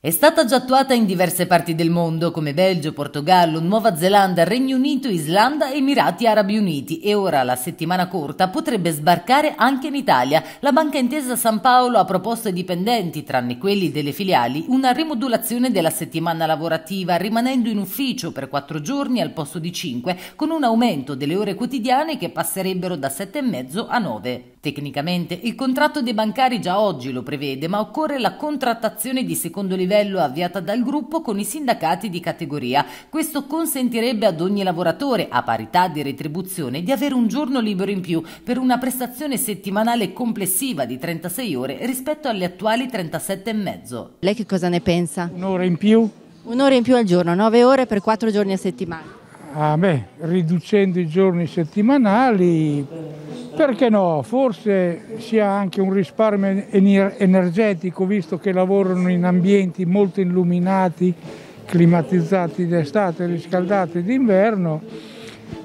È stata già attuata in diverse parti del mondo come Belgio, Portogallo, Nuova Zelanda, Regno Unito, Islanda, Emirati Arabi Uniti e ora la settimana corta potrebbe sbarcare anche in Italia. La Banca Intesa San Paolo ha proposto ai dipendenti, tranne quelli delle filiali, una rimodulazione della settimana lavorativa rimanendo in ufficio per quattro giorni al posto di cinque, con un aumento delle ore quotidiane che passerebbero da sette e mezzo a nove. Tecnicamente il contratto dei bancari già oggi lo prevede, ma occorre la contrattazione di secondo livello avviata dal gruppo con i sindacati di categoria. Questo consentirebbe ad ogni lavoratore, a parità di retribuzione, di avere un giorno libero in più per una prestazione settimanale complessiva di 36 ore rispetto alle attuali 37,5. Lei che cosa ne pensa? Un'ora in più? Un'ora in più al giorno, 9 ore per 4 giorni a settimana. Ah beh, riducendo i giorni settimanali perché no? Forse sia anche un risparmio energetico visto che lavorano in ambienti molto illuminati, climatizzati d'estate, riscaldati d'inverno.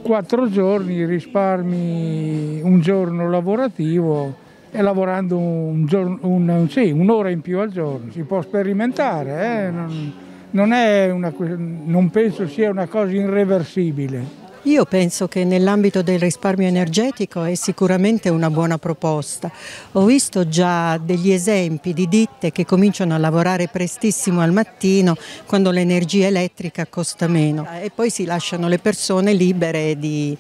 Quattro giorni risparmi un giorno lavorativo e lavorando un'ora un, un, sì, un in più al giorno. Si può sperimentare, eh? non, non, una, non penso sia una cosa irreversibile. Io penso che nell'ambito del risparmio energetico è sicuramente una buona proposta. Ho visto già degli esempi di ditte che cominciano a lavorare prestissimo al mattino quando l'energia elettrica costa meno e poi si lasciano le persone libere di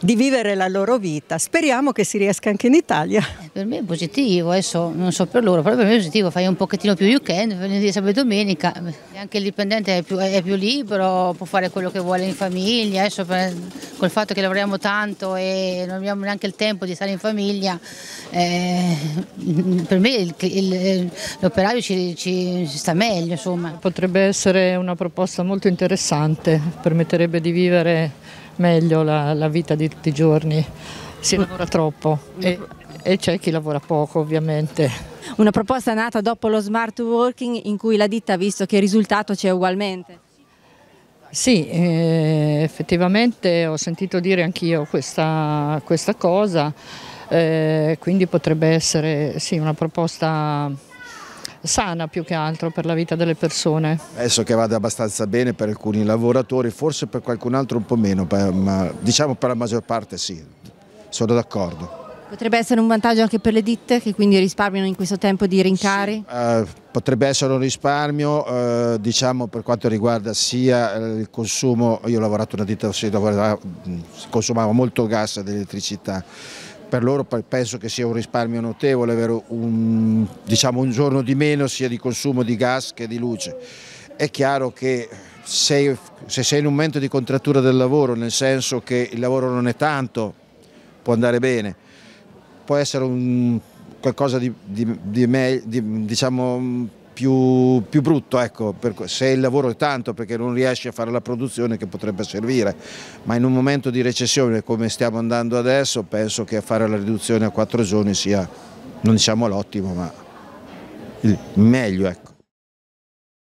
di vivere la loro vita. Speriamo che si riesca anche in Italia. Eh, per me è positivo, adesso non so per loro, però per me è positivo, fai un pochettino più weekend, venerdì, sabato e domenica, eh, anche il dipendente è più, è più, libero, può fare quello che vuole in famiglia, adesso per, col fatto che lavoriamo tanto e non abbiamo neanche il tempo di stare in famiglia, eh, per me eh, l'operaio ci, ci, sta meglio. Insomma. Potrebbe essere una proposta molto interessante, permetterebbe di vivere meglio la, la vita di tutti i giorni. Si lavora troppo e, e c'è chi lavora poco ovviamente. Una proposta nata dopo lo smart working in cui la ditta ha visto che il risultato c'è ugualmente. Sì, eh, effettivamente ho sentito dire anch'io questa, questa, cosa, eh, quindi potrebbe essere sì, una proposta sana più che altro per la vita delle persone. Penso che vada abbastanza bene per alcuni lavoratori, forse per qualcun altro un po' meno, ma diciamo per la maggior parte sì, sono d'accordo. Potrebbe essere un vantaggio anche per le ditte che quindi risparmiano in questo tempo di rincari? Sì, eh, potrebbe essere un risparmio eh, diciamo per quanto riguarda sia eh, il consumo, io ho lavorato in una ditta si mm, consumava molto gas ed elettricità, per loro penso che sia un risparmio notevole, avere un, diciamo, un giorno di meno sia di consumo di gas che di luce. È chiaro che se, se sei in un momento di contrattura del lavoro, nel senso che il lavoro non è tanto, può andare bene, può essere un, qualcosa di, di, di, di diciamo, più, più brutto, ecco, per, se il lavoro è tanto perché non riesci a fare la produzione che potrebbe servire, ma in un momento di recessione come stiamo andando adesso penso che fare la riduzione a quattro giorni sia, non diciamo l'ottimo, ma il meglio. Ecco.